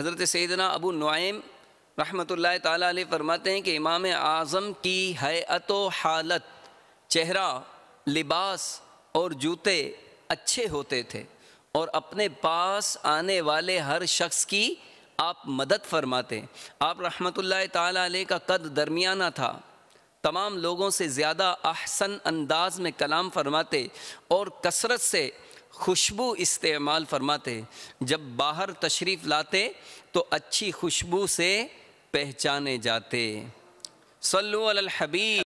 हज़रत सैदना अबू नुआम रहमत ताला फरमाते हैं कि इमाम आज़म की हैत हालत चेहरा लिबास और जूते अच्छे होते थे और अपने पास आने वाले हर शख्स की आप मदद फरमाते आप रहमत ताला का कद दरमियाना था तमाम लोगों से ज़्यादा अहसन अंदाज में कलाम फरमाते और कसरत से खुशबू इस्तेमाल फरमाते जब बाहर तशरीफ़ लाते तो अच्छी खुशबू से पहचाने जाते सल्लु अल हबीब